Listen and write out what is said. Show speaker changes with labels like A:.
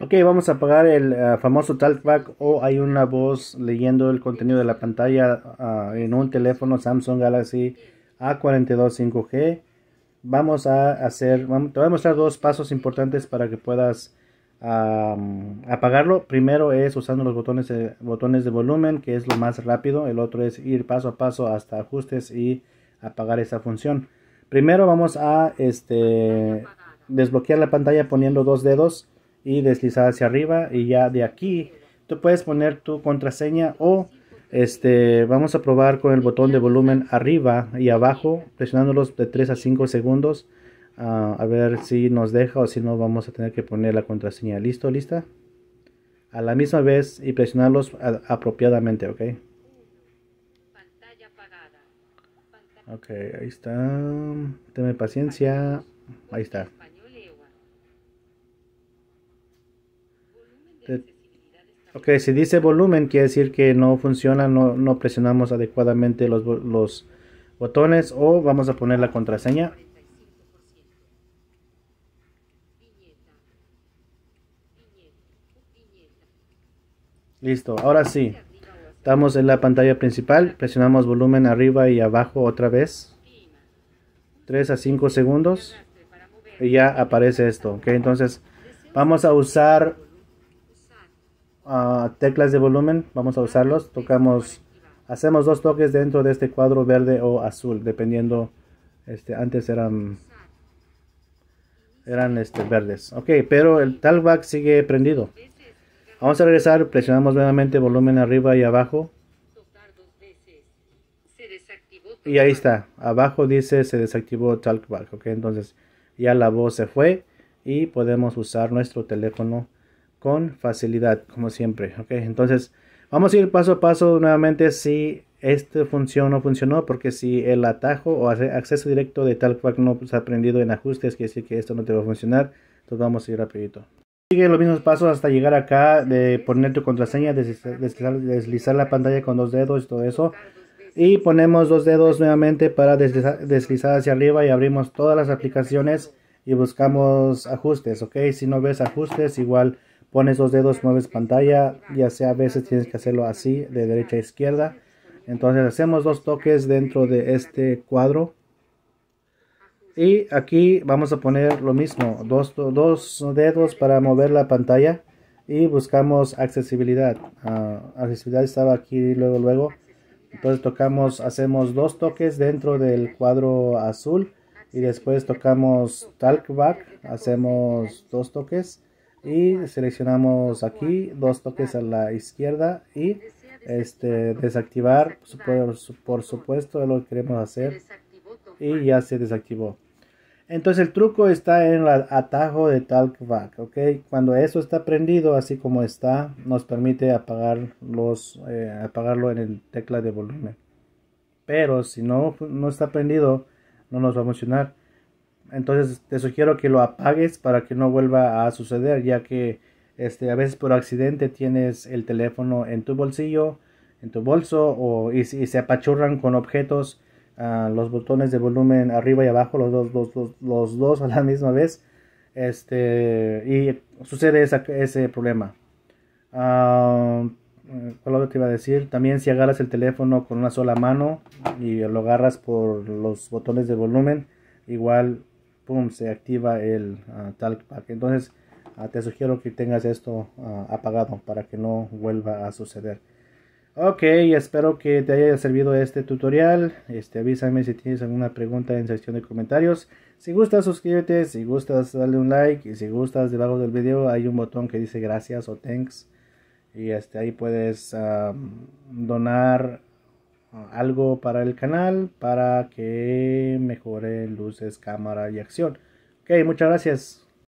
A: Ok, vamos a apagar el eh, famoso talkback o hay una voz leyendo el contenido de la pantalla ah, en un teléfono Samsung Galaxy A42 5G. Vamos a hacer, te voy a mostrar dos pasos importantes para que puedas apagarlo. Primero es usando los botones de, eh, botones de volumen, que es lo más rápido. El otro es ir paso a paso hasta ajustes y apagar esa función. Primero vamos a este, desbloquear la pantalla poniendo dos dedos y deslizar hacia arriba y ya de aquí tú puedes poner tu contraseña o este vamos a probar con el botón de volumen arriba y abajo presionándolos de 3 a 5 segundos ah, a ver si nos deja o si no vamos a tener que poner la contraseña listo lista a la misma vez y presionarlos apropiadamente ok ok ahí está tenme paciencia ahí está Este, ok, si dice volumen, quiere decir que no funciona, no, presionamos adecuadamente los, los botones o vamos a poner la contraseña. Listo, ahora sí. Estamos en la pantalla principal, presionamos volumen arriba y abajo otra vez. 3 a 5 segundos. Y ya aparece esto, ok. Entonces vamos a usar teclas de volumen, vamos a usarlos, tocamos, hacemos dos toques dentro de este cuadro verde o azul, dependiendo, este, antes eran, eran este, verdes, ok, pero el talkback sigue prendido, vamos a regresar, presionamos nuevamente volumen arriba y abajo, y ahí está, abajo dice se desactivó talkback, ok, entonces ya la voz se fue y podemos usar nuestro teléfono con facilidad, como siempre. ¿ok? Entonces, vamos a ir paso a paso nuevamente si esta función no funcionó, porque si el atajo o acceso directo de tal cual no se ha aprendido en ajustes, quiere decir que esto no te va a funcionar. Entonces, vamos a ir rapidito. Sigue los mismos pasos hasta llegar acá de poner tu contraseña, deslizar, la pantalla con dos dedos y todo eso. Y ponemos dos dedos nuevamente para deslizar, deslizar hacia arriba y abrimos todas las aplicaciones y buscamos ajustes, ok. Si no ves ajustes, igual Pones dos dedos, mueves pantalla, ya sea a veces tienes que hacerlo así, de derecha a izquierda. Entonces hacemos dos toques dentro de este cuadro. Y aquí vamos a poner lo mismo, dos, dedos para mover la pantalla y buscamos accesibilidad. Ah, accesibilidad estaba aquí luego, luego. Entonces tocamos, hacemos dos toques dentro del cuadro azul y después tocamos Talkback. hacemos dos toques y seleccionamos aquí dos toques a la izquierda y este desactivar por, supuesto lo que queremos hacer y ya se desactivó entonces el truco está en el atajo de TalkBack, ¿ok? Cuando eso está prendido, así como está, nos permite apagar los, eh, apagarlo en el tecla de volumen. Pero si no, no está prendido, no nos va a funcionar. Entonces te sugiero que lo apagues para que no vuelva a suceder, ya que este, a veces por accidente tienes el teléfono en tu bolsillo, en tu bolso, o, y, se apachurran con objetos, ah, los botones de volumen arriba y abajo, los dos, los, dos a la misma vez, este, y sucede ese problema. Uh, ¿Cuál te iba a decir? También si agarras el teléfono con una sola mano y lo agarras por los botones de volumen, igual se activa el ah, tal talk Entonces, ah, te sugiero que tengas esto ah, apagado para que no vuelva a suceder. Ok, espero que te haya servido este tutorial. Este, avísame si tienes alguna pregunta en sección de comentarios. Si gustas, suscríbete. Si gustas, dale un like. Y si gustas, debajo del video hay un botón que dice gracias o thanks. Y este, ahí puedes donar algo para el canal para que mejore luces, cámara y acción. Ok, muchas gracias.